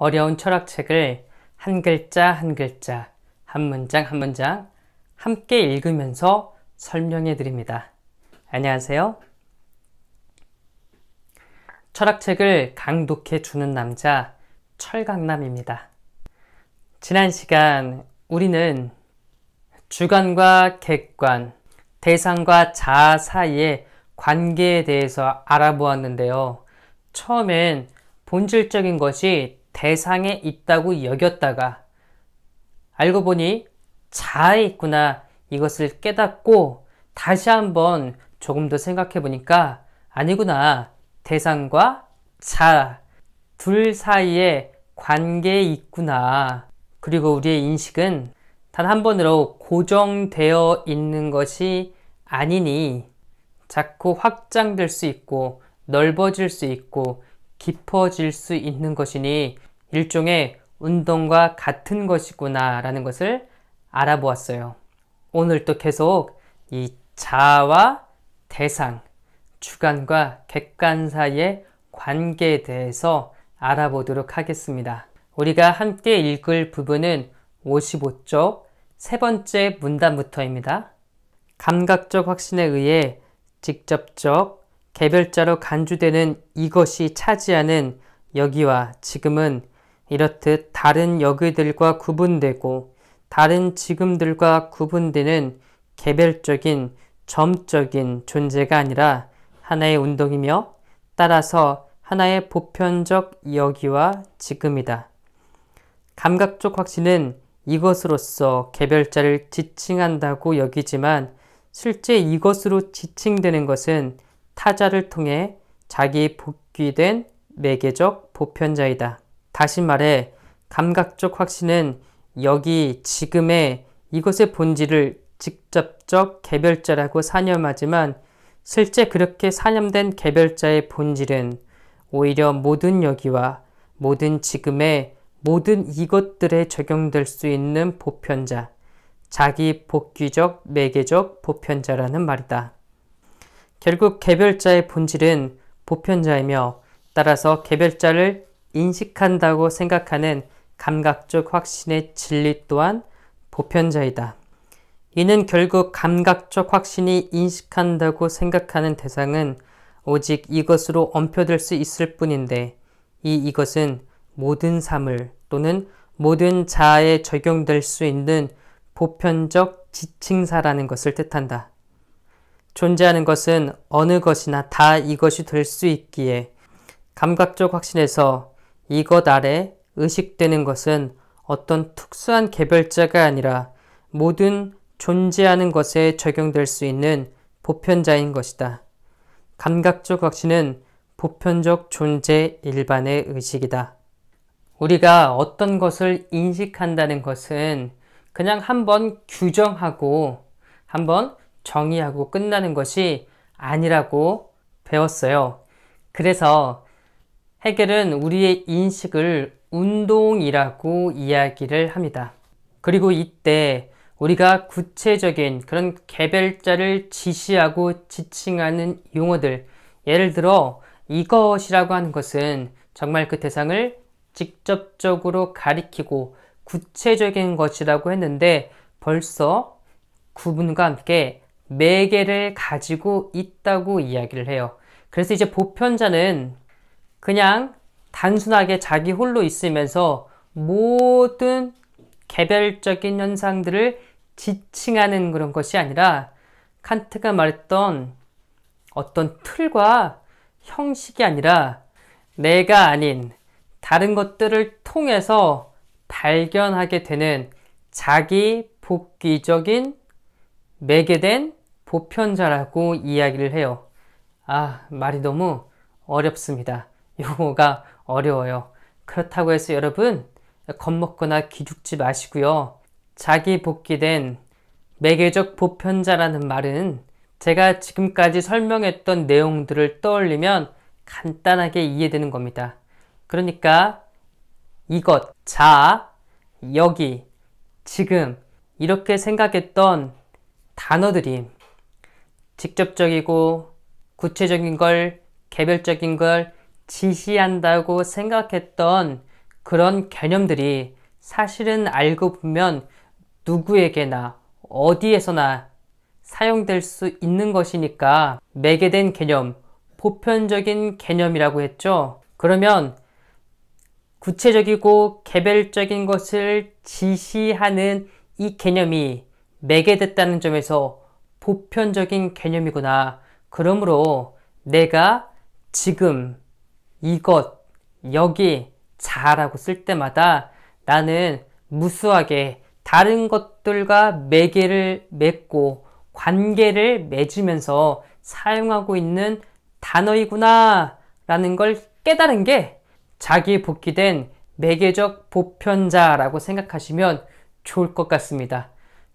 어려운 철학책을 한 글자 한 글자, 한 문장 한 문장 함께 읽으면서 설명해 드립니다. 안녕하세요. 철학책을 강독해 주는 남자 철강남입니다. 지난 시간 우리는 주관과 객관, 대상과 자아 사이의 관계에 대해서 알아보았는데요. 처음엔 본질적인 것이 대상에 있다고 여겼다가 알고 보니 자아에 있구나 이것을 깨닫고 다시 한번 조금 더 생각해 보니까 아니구나 대상과 자 둘 사이에 관계에 있구나 그리고 우리의 인식은 단 한 번으로 고정되어 있는 것이 아니니 자꾸 확장될 수 있고 넓어질 수 있고 깊어질 수 있는 것이니 일종의 운동과 같은 것이구나 라는 것을 알아보았어요. 오늘 또 계속 이자와 대상, 주관과 객관 사이의 관계에 대해서 알아보도록 하겠습니다. 우리가 함께 읽을 부분은 55쪽 세 번째 문단부터입니다. 감각적 확신에 의해 직접적, 개별자로 간주되는 이것이 차지하는 여기와 지금은 이렇듯 다른 여그들과 구분되고 다른 지금들과 구분되는 개별적인 점적인 존재가 아니라 하나의 운동이며 따라서 하나의 보편적 여기와 지금이다. 감각적 확신은 이것으로서 개별자를 지칭한다고 여기지만 실제 이것으로 지칭되는 것은 타자를 통해 자기 복귀된 매개적 보편자이다. 다시 말해 감각적 확신은 여기 지금의 이것의 본질을 직접적 개별자라고 사념하지만 실제 그렇게 사념된 개별자의 본질은 오히려 모든 여기와 모든 지금의 모든 이것들에 적용될 수 있는 보편자, 자기 복귀적, 매개적 보편자라는 말이다. 결국 개별자의 본질은 보편자이며 따라서 개별자를 인식한다고 생각하는 감각적 확신의 진리 또한 보편자이다. 이는 결국 감각적 확신이 인식한다고 생각하는 대상은 오직 이것으로 엄표될 수 있을 뿐인데 이 이것은 모든 삶을 또는 모든 자아에 적용될 수 있는 보편적 지칭사라는 것을 뜻한다. 존재하는 것은 어느 것이나 다 이것이 될 수 있기에 감각적 확신에서 이것 아래 의식되는 것은 어떤 특수한 개별자가 아니라 모든 존재하는 것에 적용될 수 있는 보편자인 것이다. 감각적 확신은 보편적 존재 일반의 의식이다. 우리가 어떤 것을 인식한다는 것은 그냥 한번 규정하고 한번 정의하고 끝나는 것이 아니라고 배웠어요. 그래서 해겔은 우리의 인식을 운동이라고 이야기를 합니다. 그리고 이때 우리가 구체적인 그런 개별자를 지시하고 지칭하는 용어들, 예를 들어 이것이라고 하는 것은 정말 그 대상을 직접적으로 가리키고 구체적인 것이라고 했는데 벌써 구분과 함께 매개를 가지고 있다고 이야기를 해요. 그래서 이제 보편자는 그냥 단순하게 자기 홀로 있으면서 모든 개별적인 현상들을 지칭하는 그런 것이 아니라 칸트가 말했던 어떤 틀과 형식이 아니라 내가 아닌 다른 것들을 통해서 발견하게 되는 자기 복귀적인 매개된 보편자라고 이야기를 해요. 아, 말이 너무 어렵습니다. 요거가 어려워요. 그렇다고 해서 여러분 겁먹거나 기죽지 마시고요. 자기 복귀된 매개적 보편자라는 말은 제가 지금까지 설명했던 내용들을 떠올리면 간단하게 이해되는 겁니다. 그러니까 이것, 자, 여기, 지금 이렇게 생각했던 단어들이 직접적이고 구체적인 걸, 개별적인 걸 지시한다고 생각했던 그런 개념들이 사실은 알고 보면 누구에게나 어디에서나 사용될 수 있는 것이니까 매개된 개념, 보편적인 개념이라고 했죠. 그러면 구체적이고 개별적인 것을 지시하는 이 개념이 매개됐다는 점에서 보편적인 개념이구나. 그러므로 내가 지금 이것, 여기, 자라고 쓸 때마다 나는 무수하게 다른 것들과 매개를 맺고 관계를 맺으면서 사용하고 있는 단어이구나 라는 걸 깨달은 게 자기 복귀된 매개적 보편자라고 생각하시면 좋을 것 같습니다.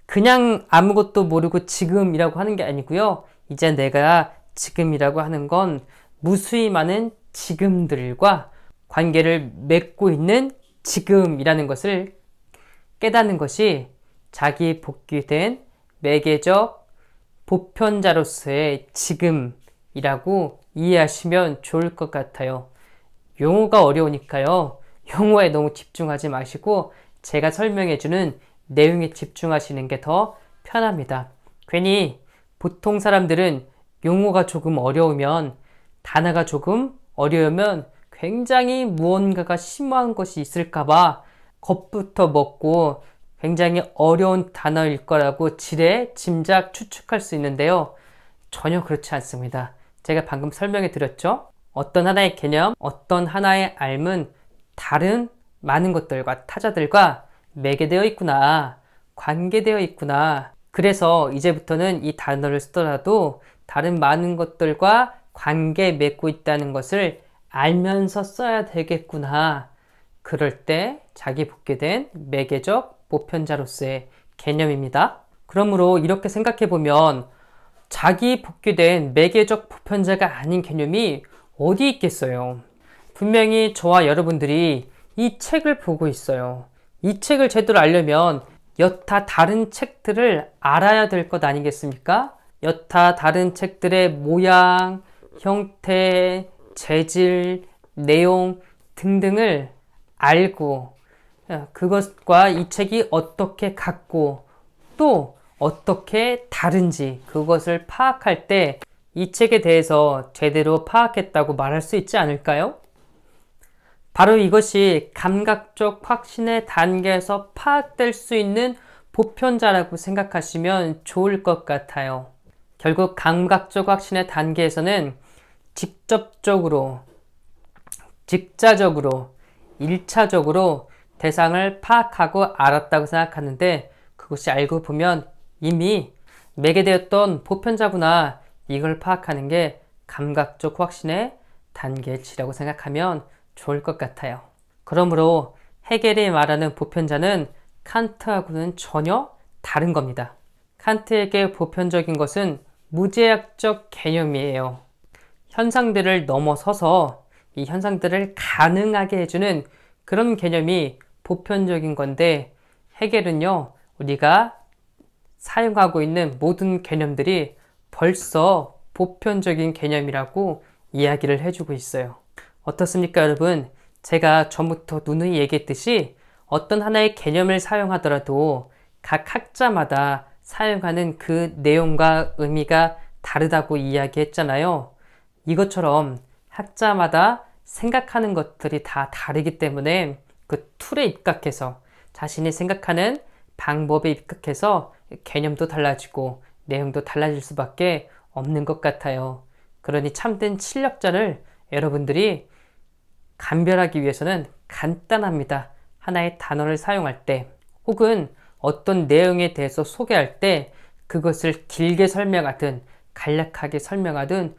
그냥 아무것도 모르고 지금이라고 하는 게 아니고요. 이제 내가 지금이라고 하는 건 무수히 많은 지금들과 관계를 맺고 있는 지금이라는 것을 깨닫는 것이 자기 복귀된 매개적 보편자로서의 지금이라고 이해하시면 좋을 것 같아요. 용어가 어려우니까요. 용어에 너무 집중하지 마시고 제가 설명해주는 내용에 집중하시는 게 더 편합니다. 괜히 보통 사람들은 용어가 조금 어려우면 단어가 조금 어려우면 굉장히 무언가가 심한 것이 있을까봐 겁부터 먹고 굉장히 어려운 단어일 거라고 지레 짐작 추측할 수 있는데요. 전혀 그렇지 않습니다. 제가 방금 설명해 드렸죠? 어떤 하나의 개념, 어떤 하나의 앎은 다른 많은 것들과 타자들과 매개되어 있구나, 관계되어 있구나. 그래서 이제부터는 이 단어를 쓰더라도 다른 많은 것들과 관계 맺고 있다는 것을 알면서 써야 되겠구나. 그럴 때 자기 복귀된 매개적 보편자로서의 개념입니다. 그러므로 이렇게 생각해 보면 자기 복귀된 매개적 보편자가 아닌 개념이 어디 있겠어요? 분명히 저와 여러분들이 이 책을 보고 있어요. 이 책을 제대로 알려면 여타 다른 책들을 알아야 될 것 아니겠습니까? 여타 다른 책들의 모양, 형태, 재질, 내용 등등을 알고 예, 그것과 이 책이 어떻게 같고 또 어떻게 다른지 그것을 파악할 때 이 책에 대해서 제대로 파악했다고 말할 수 있지 않을까요? 바로 이것이 감각적 확신의 단계에서 파악될 수 있는 보편자라고 생각하시면 좋을 것 같아요. 결국 감각적 확신의 단계에서는 직접적으로, 직자적으로, 일차적으로 대상을 파악하고 알았다고 생각하는데 그것이 알고 보면 이미 매개되었던 보편자구나 이걸 파악하는 게 감각적 확신의 단계치라고 생각하면 좋을 것 같아요. 그러므로 헤겔이 말하는 보편자는 칸트하고는 전혀 다른 겁니다. 칸트에게 보편적인 것은 무제약적 개념이에요. 현상들을 넘어서서 이 현상들을 가능하게 해주는 그런 개념이 보편적인 건데 해겔은요 우리가 사용하고 있는 모든 개념들이 벌써 보편적인 개념이라고 이야기를 해주고 있어요. 어떻습니까 여러분? 제가 전부터 누누이 얘기했듯이 어떤 하나의 개념을 사용하더라도 각 학자마다 사용하는 그 내용과 의미가 다르다고 이야기했잖아요. 이것처럼 학자마다 생각하는 것들이 다 다르기 때문에 그 툴에 입각해서 자신이 생각하는 방법에 입각해서 개념도 달라지고 내용도 달라질 수밖에 없는 것 같아요. 그러니 참된 실력자를 여러분들이 감별하기 위해서는 간단합니다. 하나의 단어를 사용할 때 혹은 어떤 내용에 대해서 소개할 때 그것을 길게 설명하든 간략하게 설명하든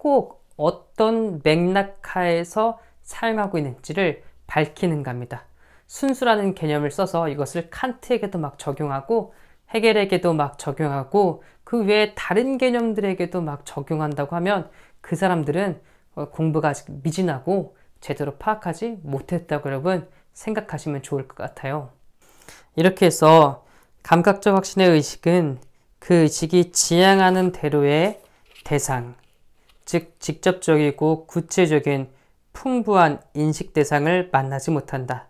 꼭 어떤 맥락하에서 사용하고 있는지를 밝히는 겁니다. 순수라는 개념을 써서 이것을 칸트에게도 막 적용하고 헤겔에게도 막 적용하고 그 외에 다른 개념들에게도 막 적용한다고 하면 그 사람들은 어, 공부가 아직 미진하고 제대로 파악하지 못했다고 여러분 생각하시면 좋을 것 같아요. 이렇게 해서 감각적 확신의 의식은 그 의식이 지향하는 대로의 대상, 즉 직접적이고 구체적인 풍부한 인식 대상을 만나지 못한다.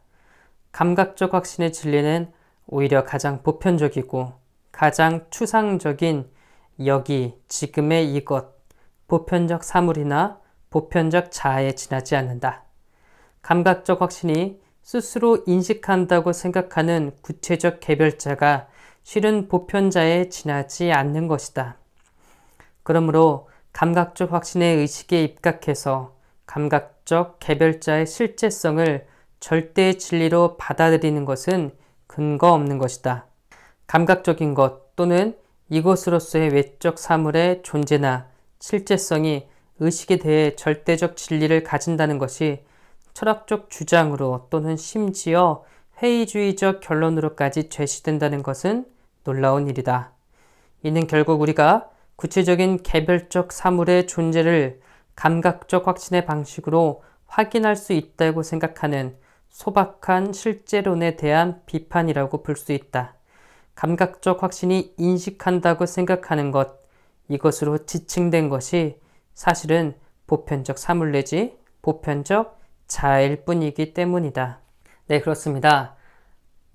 감각적 확신의 진리는 오히려 가장 보편적이고 가장 추상적인 여기, 지금의 이것, 보편적 사물이나 보편적 자아에 지나지 않는다. 감각적 확신이 스스로 인식한다고 생각하는 구체적 개별자가 실은 보편자에 지나지 않는 것이다. 그러므로 감각적 확신의 의식에 입각해서 감각적 개별자의 실제성을 절대 진리로 받아들이는 것은 근거 없는 것이다. 감각적인 것 또는 이것으로서의 외적 사물의 존재나 실제성이 의식에 대해 절대적 진리를 가진다는 것이 철학적 주장으로 또는 심지어 회의주의적 결론으로까지 제시된다는 것은 놀라운 일이다. 이는 결국 우리가 구체적인 개별적 사물의 존재를 감각적 확신의 방식으로 확인할 수 있다고 생각하는 소박한 실제론에 대한 비판이라고 볼 수 있다. 감각적 확신이 인식한다고 생각하는 것, 이것으로 지칭된 것이 사실은 보편적 사물 내지 보편적 자일 뿐이기 때문이다. 네, 그렇습니다.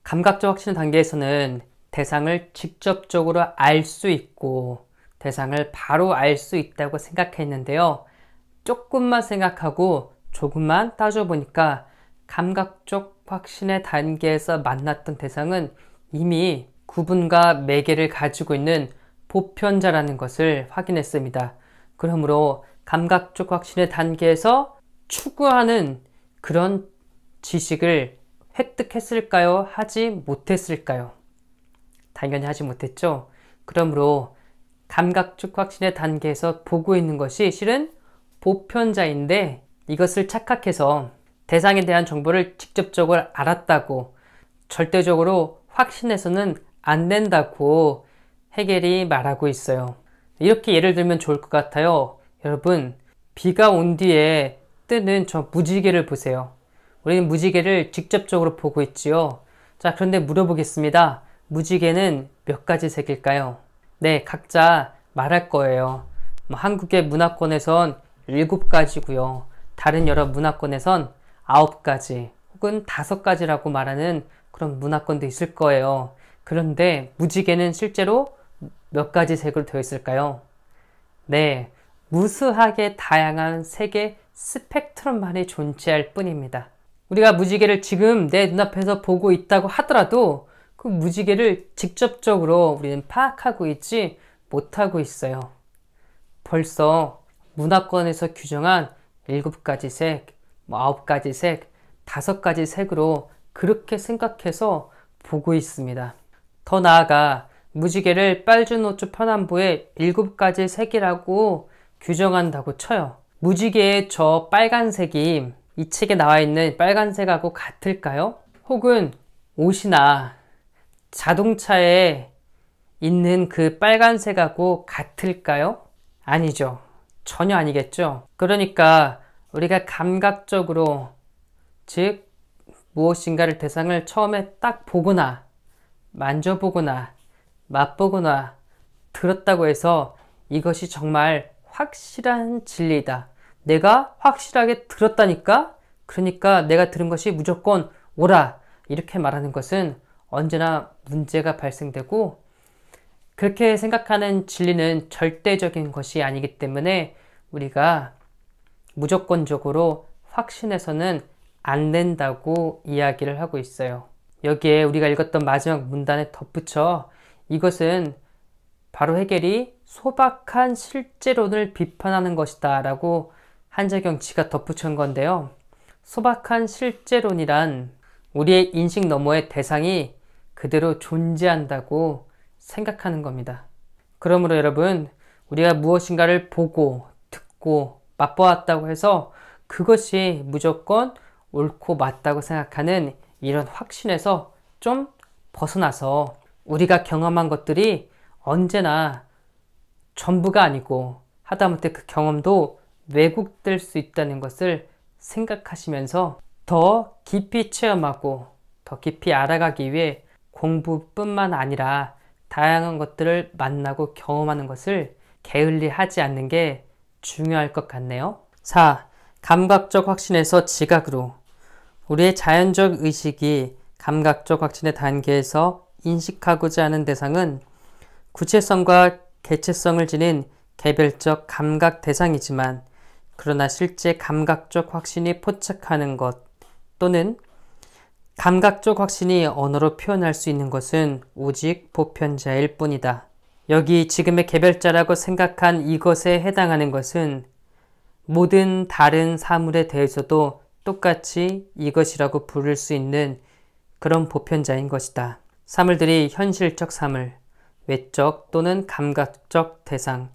감각적 확신 단계에서는 대상을 직접적으로 알 수 있고 대상을 바로 알 수 있다고 생각했는데요. 조금만 생각하고 조금만 따져보니까 감각적 확신의 단계에서 만났던 대상은 이미 구분과 매개를 가지고 있는 보편자라는 것을 확인했습니다. 그러므로 감각적 확신의 단계에서 추구하는 그런 지식을 획득했을까요? 하지 못했을까요? 당연히 하지 못했죠. 그러므로 감각축 확신의 단계에서 보고 있는 것이 실은 보편자인데 이것을 착각해서 대상에 대한 정보를 직접적으로 알았다고 절대적으로 확신해서는 안 된다고 해결이 말하고 있어요. 이렇게 예를 들면 좋을 것 같아요. 여러분, 비가 온 뒤에 뜨는 저 무지개를 보세요. 우리는 무지개를 직접적으로 보고 있지요. 자, 그런데 물어보겠습니다. 무지개는 몇 가지 색일까요? 네, 각자 말할 거예요. 뭐 한국의 문화권에선 7가지고요. 다른 여러 문화권에선 9가지 혹은 5가지라고 말하는 그런 문화권도 있을 거예요. 그런데 무지개는 실제로 몇 가지 색으로 되어 있을까요? 네, 무수하게 다양한 색의 스펙트럼만이 존재할 뿐입니다. 우리가 무지개를 지금 내 눈앞에서 보고 있다고 하더라도 그 무지개를 직접적으로 우리는 파악하고 있지 못하고 있어요. 벌써 문화권에서 규정한 7가지 색, 9가지 뭐 색, 5가지 색으로 그렇게 생각해서 보고 있습니다. 더 나아가 무지개를 빨준 오초 편안부의 7가지 색이라고 규정한다고 쳐요. 무지개의 저 빨간색이 이 책에 나와 있는 빨간색하고 같을까요? 혹은 옷이나 자동차에 있는 그 빨간색하고 같을까요? 아니죠. 전혀 아니겠죠. 그러니까 우리가 감각적으로 즉 무엇인가를 대상을 처음에 딱 보거나 만져보거나 맛보거나 들었다고 해서 이것이 정말 확실한 진리다. 내가 확실하게 들었다니까? 그러니까 내가 들은 것이 무조건 오라. 이렇게 말하는 것은 언제나 문제가 발생되고 그렇게 생각하는 진리는 절대적인 것이 아니기 때문에 우리가 무조건적으로 확신해서는 안 된다고 이야기를 하고 있어요. 여기에 우리가 읽었던 마지막 문단에 덧붙여 이것은 바로 해결이 소박한 실제론을 비판하는 것이다 라고 한재경 지가 덧붙인 건데요. 소박한 실제론이란 우리의 인식 너머의 대상이 그대로 존재한다고 생각하는 겁니다. 그러므로 여러분, 우리가 무엇인가를 보고, 듣고, 맛보았다고 해서 그것이 무조건 옳고 맞다고 생각하는 이런 확신에서 좀 벗어나서 우리가 경험한 것들이 언제나 전부가 아니고 하다못해 그 경험도 왜곡될 수 있다는 것을 생각하시면서 더 깊이 체험하고 더 깊이 알아가기 위해 공부뿐만 아니라 다양한 것들을 만나고 경험하는 것을 게을리 하지 않는 게 중요할 것 같네요. 4. 감각적 확신에서 지각으로 우리의 자연적 의식이 감각적 확신의 단계에서 인식하고자 하는 대상은 구체성과 개체성을 지닌 개별적 감각 대상이지만 그러나 실제 감각적 확신이 포착하는 것 또는 감각적 확신이 언어로 표현할 수 있는 것은 오직 보편자일 뿐이다. 여기 지금의 개별자라고 생각한 이것에 해당하는 것은 모든 다른 사물에 대해서도 똑같이 이것이라고 부를 수 있는 그런 보편자인 것이다. 사물들이 현실적 사물, 외적 또는 감각적 대상,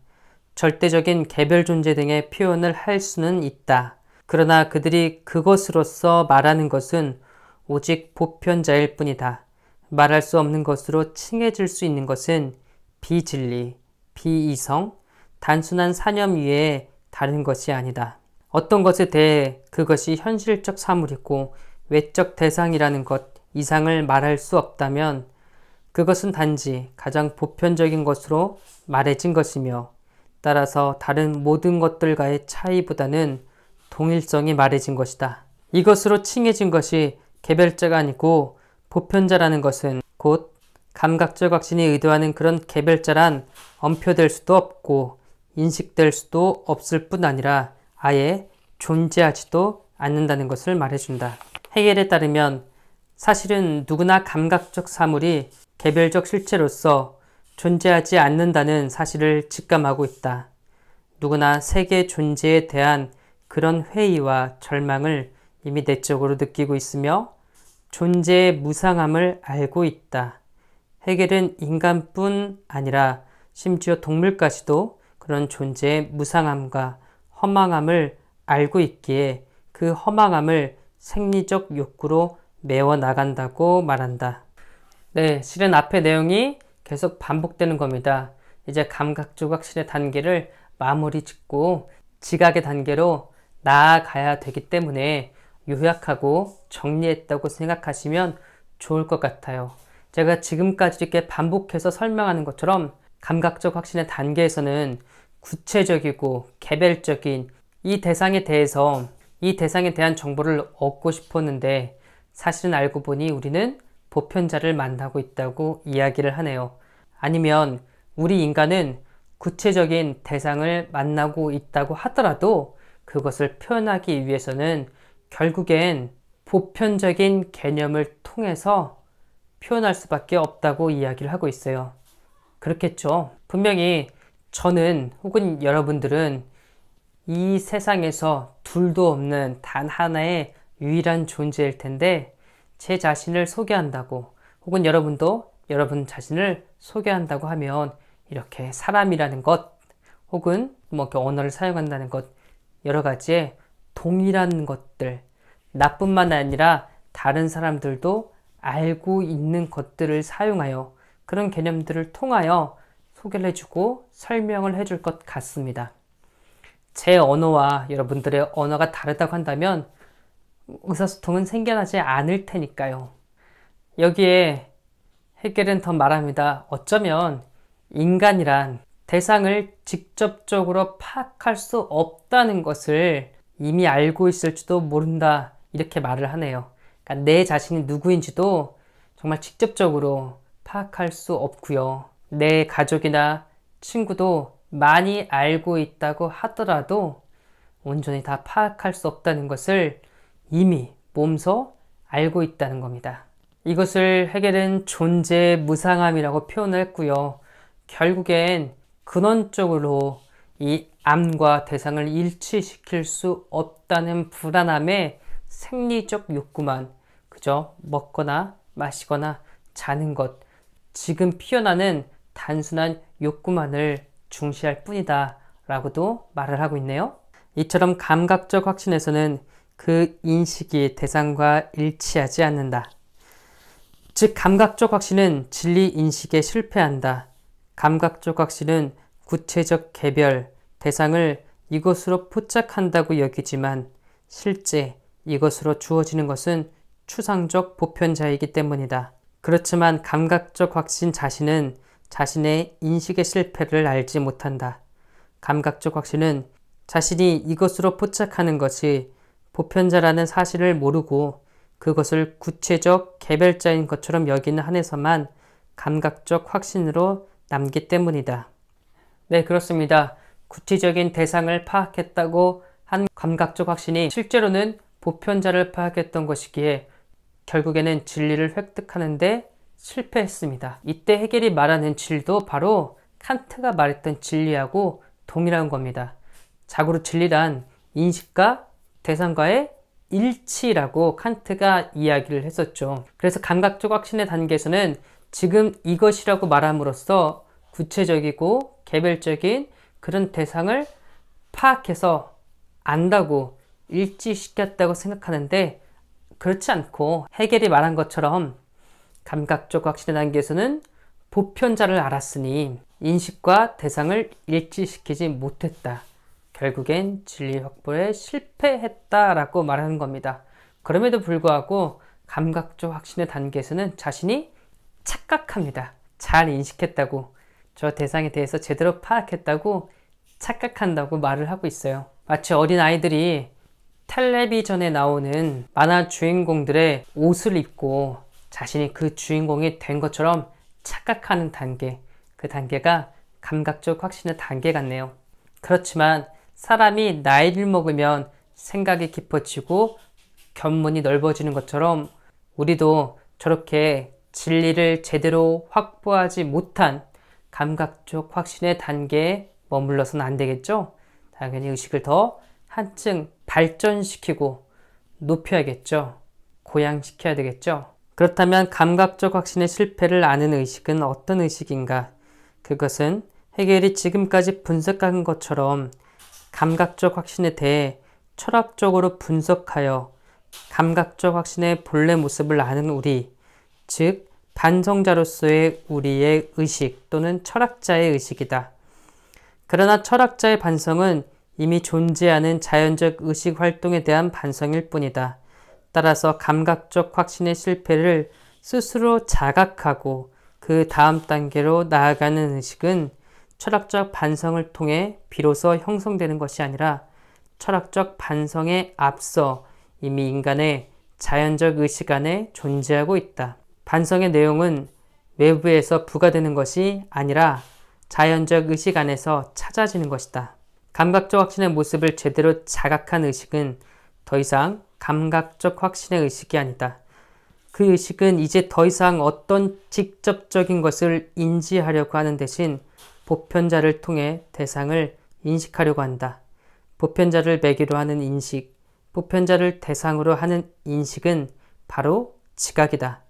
절대적인 개별 존재 등의 표현을 할 수는 있다. 그러나 그들이 그것으로서 말하는 것은 오직 보편자일 뿐이다. 말할 수 없는 것으로 칭해질 수 있는 것은 비진리, 비이성, 단순한 사념 위에 다른 것이 아니다. 어떤 것에 대해 그것이 현실적 사물이고 외적 대상이라는 것 이상을 말할 수 없다면 그것은 단지 가장 보편적인 것으로 말해진 것이며 따라서 다른 모든 것들과의 차이보다는 동일성이 말해진 것이다. 이것으로 칭해진 것이 개별자가 아니고 보편자라는 것은 곧 감각적 확신이 의도하는 그런 개별자란 엄표될 수도 없고 인식될 수도 없을 뿐 아니라 아예 존재하지도 않는다는 것을 말해준다. 해겔에 따르면 사실은 누구나 감각적 사물이 개별적 실체로서 존재하지 않는다는 사실을 직감하고 있다. 누구나 세계 존재에 대한 그런 회의와 절망을 이미 내적으로 느끼고 있으며 존재의 무상함을 알고 있다. 해겔은 인간뿐 아니라 심지어 동물까지도 그런 존재의 무상함과 허망함을 알고 있기에 그 허망함을 생리적 욕구로 메워 나간다고 말한다. 네, 실은 앞의 내용이 계속 반복되는 겁니다. 이제 감각조각실의 단계를 마무리 짓고 지각의 단계로 나아가야 되기 때문에 요약하고 정리했다고 생각하시면 좋을 것 같아요. 제가 지금까지 이렇게 반복해서 설명하는 것처럼 감각적 확신의 단계에서는 구체적이고 개별적인 이 대상에 대해서 이 대상에 대한 정보를 얻고 싶었는데 사실은 알고 보니 우리는 보편자를 만나고 있다고 이야기를 하네요. 아니면 우리 인간은 구체적인 대상을 만나고 있다고 하더라도 그것을 표현하기 위해서는 결국엔 보편적인 개념을 통해서 표현할 수밖에 없다고 이야기를 하고 있어요. 그렇겠죠. 분명히 저는 혹은 여러분들은 이 세상에서 둘도 없는 단 하나의 유일한 존재일 텐데 제 자신을 소개한다고 혹은 여러분도 여러분 자신을 소개한다고 하면 이렇게 사람이라는 것 혹은 뭐 언어를 사용한다는 것 여러 가지의 동일한 것들, 나뿐만 아니라 다른 사람들도 알고 있는 것들을 사용하여 그런 개념들을 통하여 소개를 해주고 설명을 해줄 것 같습니다. 제 언어와 여러분들의 언어가 다르다고 한다면 의사소통은 생겨나지 않을 테니까요. 여기에 해결은더 말합니다. 어쩌면 인간이란 대상을 직접적으로 파악할 수 없다는 것을 이미 알고 있을지도 모른다. 이렇게 말을 하네요. 그러니까 내 자신이 누구인지도 정말 직접적으로 파악할 수 없고요. 내 가족이나 친구도 많이 알고 있다고 하더라도 온전히 다 파악할 수 없다는 것을 이미 몸소 알고 있다는 겁니다. 이것을 해겔은 존재 무상함이라고 표현했고요. 결국엔 근원적으로 이 암과 대상을 일치시킬 수 없다는 불안함에 생리적 욕구만 그저 먹거나 마시거나 자는 것, 지금 피어나는 단순한 욕구만을 중시할 뿐이다 라고도 말을 하고 있네요. 이처럼 감각적 확신에서는 그 인식이 대상과 일치하지 않는다. 즉, 감각적 확신은 진리 인식에 실패한다. 감각조각신은 구체적 개별, 대상을 이것으로 포착한다고 여기지만 실제 이것으로 주어지는 것은 추상적 보편자이기 때문이다. 그렇지만 감각적 확신 자신은 자신의 인식의 실패를 알지 못한다. 감각적 확신은 자신이 이것으로 포착하는 것이 보편자라는 사실을 모르고 그것을 구체적 개별자인 것처럼 여기는 한에서만 감각적 확신으로 남기 때문이다. 네, 그렇습니다. 구체적인 대상을 파악했다고 한 감각적 확신이 실제로는 보편자를 파악했던 것이기에 결국에는 진리를 획득하는데 실패했습니다. 이때 해결이 말하는 진리도 바로 칸트가 말했던 진리하고 동일한 겁니다. 자고로 진리란 인식과 대상과의 일치라고 칸트가 이야기를 했었죠. 그래서 감각적 확신의 단계에서는 지금 이것이라고 말함으로써 구체적이고 개별적인 그런 대상을 파악해서 안다고 일치시켰다고 생각하는데 그렇지 않고 해결이 말한 것처럼 감각적 확신의 단계에서는 보편자를 알았으니 인식과 대상을 일치시키지 못했다. 결국엔 진리 확보에 실패했다라고 말하는 겁니다. 그럼에도 불구하고 감각적 확신의 단계에서는 자신이 착각합니다. 잘 인식했다고, 저 대상에 대해서 제대로 파악했다고 착각한다고 말을 하고 있어요. 마치 어린 아이들이 텔레비전에 나오는 만화 주인공들의 옷을 입고 자신이 그 주인공이 된 것처럼 착각하는 단계, 그 단계가 감각적 확신의 단계 같네요. 그렇지만 사람이 나이를 먹으면 생각이 깊어지고 견문이 넓어지는 것처럼 우리도 저렇게 진리를 제대로 확보하지 못한 감각적 확신의 단계에 머물러서는 안 되겠죠? 당연히 의식을 더 한층 발전시키고 높여야겠죠. 고양시켜야 되겠죠. 그렇다면 감각적 확신의 실패를 아는 의식은 어떤 의식인가? 그것은 해결이 지금까지 분석한 것처럼 감각적 확신에 대해 철학적으로 분석하여 감각적 확신의 본래 모습을 아는 우리, 즉 반성자로서의 우리의 의식 또는 철학자의 의식이다. 그러나 철학자의 반성은 이미 존재하는 자연적 의식 활동에 대한 반성일 뿐이다. 따라서 감각적 확신의 실패를 스스로 자각하고 그 다음 단계로 나아가는 의식은 철학적 반성을 통해 비로소 형성되는 것이 아니라 철학적 반성에 앞서 이미 인간의 자연적 의식 안에 존재하고 있다. 반성의 내용은 외부에서 부과되는 것이 아니라 자연적 의식 안에서 찾아지는 것이다. 감각적 확신의 모습을 제대로 자각한 의식은 더 이상 감각적 확신의 의식이 아니다. 그 의식은 이제 더 이상 어떤 직접적인 것을 인지하려고 하는 대신 보편자를 통해 대상을 인식하려고 한다. 보편자를 매기로 하는 인식, 보편자를 대상으로 하는 인식은 바로 지각이다.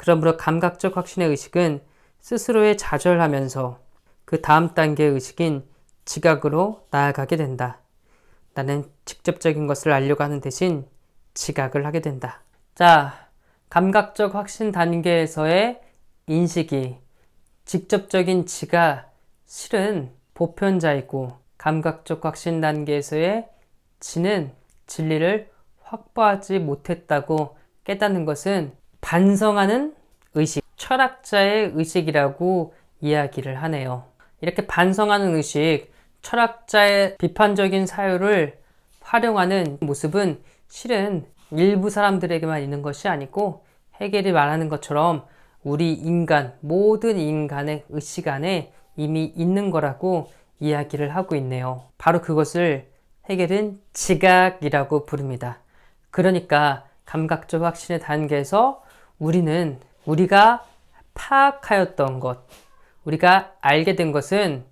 그러므로 감각적 확신의 의식은 스스로의 좌절하면서 그 다음 단계의 의식인 지각으로 나아가게 된다. 나는 직접적인 것을 알려고 하는 대신 지각을 하게 된다. 자, 감각적 확신 단계에서의 인식이 직접적인 지가 실은 보편자이고 감각적 확신 단계에서의 지는 진리를 확보하지 못했다고 깨닫는 것은 반성하는 의식, 철학자의 의식이라고 이야기를 하네요. 이렇게 반성하는 의식, 철학자의 비판적인 사유를 활용하는 모습은 실은 일부 사람들에게만 있는 것이 아니고 해겔이 말하는 것처럼 우리 인간, 모든 인간의 의식 안에 이미 있는 거라고 이야기를 하고 있네요. 바로 그것을 해겔은 지각이라고 부릅니다. 그러니까 감각적 확신의 단계에서 우리는 우리가 파악하였던 것, 우리가 알게 된 것은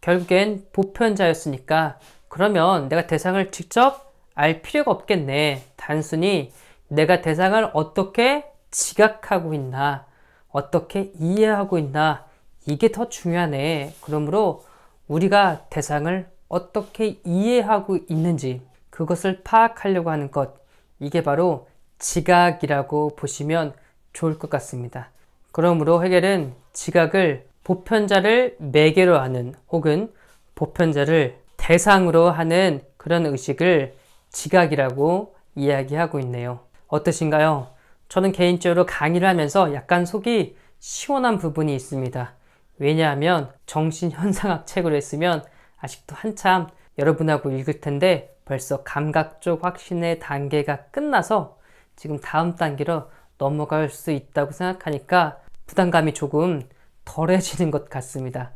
결국엔 보편자였으니까 그러면 내가 대상을 직접 알 필요가 없겠네. 단순히 내가 대상을 어떻게 지각하고 있나, 어떻게 이해하고 있나, 이게 더 중요하네. 그러므로 우리가 대상을 어떻게 이해하고 있는지 그것을 파악하려고 하는 것, 이게 바로 지각이라고 보시면 좋을 것 같습니다. 그러므로 해겔은 지각을 보편자를 매개로 하는 혹은 보편자를 대상으로 하는 그런 의식을 지각이라고 이야기하고 있네요. 어떠신가요? 저는 개인적으로 강의를 하면서 약간 속이 시원한 부분이 있습니다. 왜냐하면 정신현상학 책으로 했으면 아직도 한참 여러분하고 읽을 텐데 벌써 감각 적 확신의 단계가 끝나서 지금 다음 단계로 넘어갈 수 있다고 생각하니까 부담감이 조금 덜해지는 것 같습니다.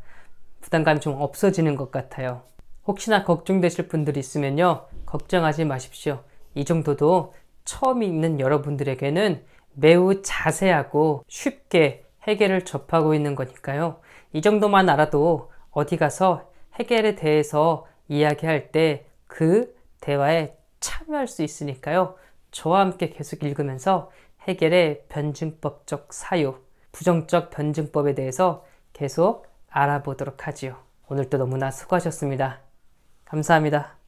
부담감이 좀 없어지는 것 같아요. 혹시나 걱정되실 분들이 있으면요. 걱정하지 마십시오. 이 정도도 처음 있는 여러분들에게는 매우 자세하고 쉽게 해결을 접하고 있는 거니까요. 이 정도만 알아도 어디 가서 해결에 대해서 이야기할 때 그 대화에 참여할 수 있으니까요. 저와 함께 계속 읽으면서 해결의 변증법적 사유, 부정적 변증법에 대해서 계속 알아보도록 하지요. 오늘도 너무나 수고하셨습니다. 감사합니다.